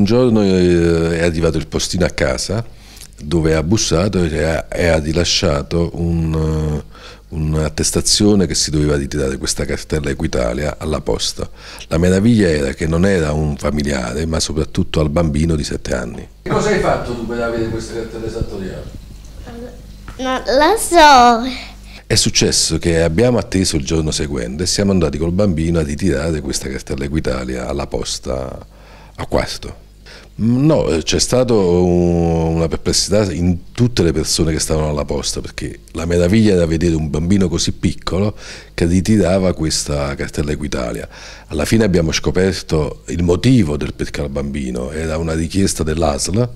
un giorno eh, è arrivato il postino a casa dove ha bussato e ha, rilasciato un, eh, un'attestazione che si doveva ritirare questa cartella Equitalia alla posta. La meraviglia era che non era un familiare, ma soprattutto al bambino di 7 anni. Che cosa hai fatto tu per avere questa cartella esattoriali? Non la so. È successo che abbiamo atteso il giorno seguente e siamo andati col bambino a ritirare questa cartella Equitalia alla posta a Quarto. Mm, no, eh, c'è stata una perplessità in tutte le persone che stavano alla posta, perché la meraviglia era vedere un bambino così piccolo che ritirava questa cartella Equitalia. Alla fine abbiamo scoperto il motivo del perché al bambino, era una richiesta dell'ASL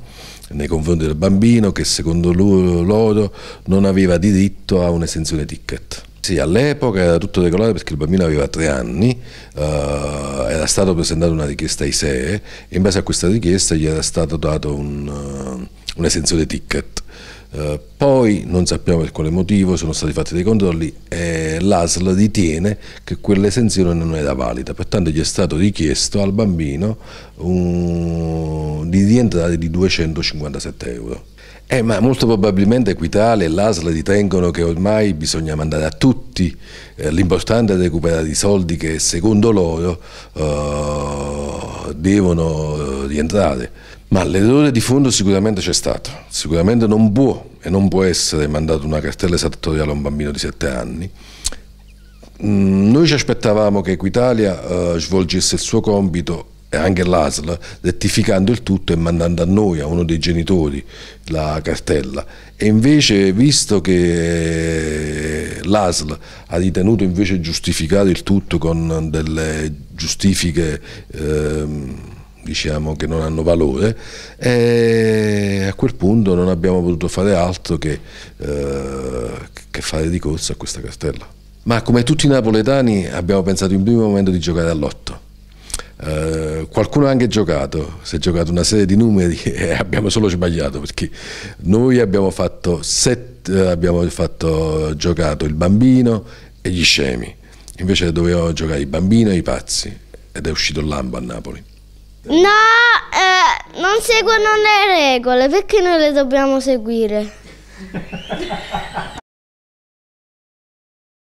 nei confronti del bambino che secondo loro non aveva diritto a un'esenzione ticket. Sì, all'epoca era tutto regolare perché il bambino aveva tre anni, eh, era stata presentata una richiesta ISEE e in base a questa richiesta gli era stato dato un, eh, un'esenzione ticket. Uh, poi non sappiamo per quale motivo sono stati fatti dei controlli e l'ASL ritiene che quell'esenzione non era valida, pertanto gli è stato richiesto al bambino un, di rientrare di 257 euro. Eh, ma molto probabilmente Equitale e l'ASL ritengono che ormai bisogna mandare a tutti tutti eh, l'importante è recuperare i soldi che secondo loro eh, devono eh, rientrare. Ma l'errore di fondo sicuramente c'è stato, sicuramente non può e non può essere mandato una cartella esattoriale a un bambino di 7 anni. Mm, noi ci aspettavamo che Equitalia eh, svolgesse il suo compito eh, anche l'ASL, rettificando il tutto e mandando a noi, a uno dei genitori, la cartella. E invece, visto che eh, l'ASL ha ritenuto invece giustificare il tutto con delle giustifiche ehm, diciamo che non hanno valore, e eh, a quel punto non abbiamo potuto fare altro che, eh, che fare ricorso a questa cartella. Ma come tutti i napoletani abbiamo pensato in primo momento di giocare all'otto. Eh, Qualcuno ha anche giocato, si è giocato una serie di numeri e abbiamo solo sbagliato perché noi abbiamo fatto, set, eh, abbiamo fatto giocato il bambino e gli scemi, invece dovevamo giocare i bambini e i pazzi ed è uscito Lambo a Napoli. No, eh, non seguono le regole, perché noi le dobbiamo seguire?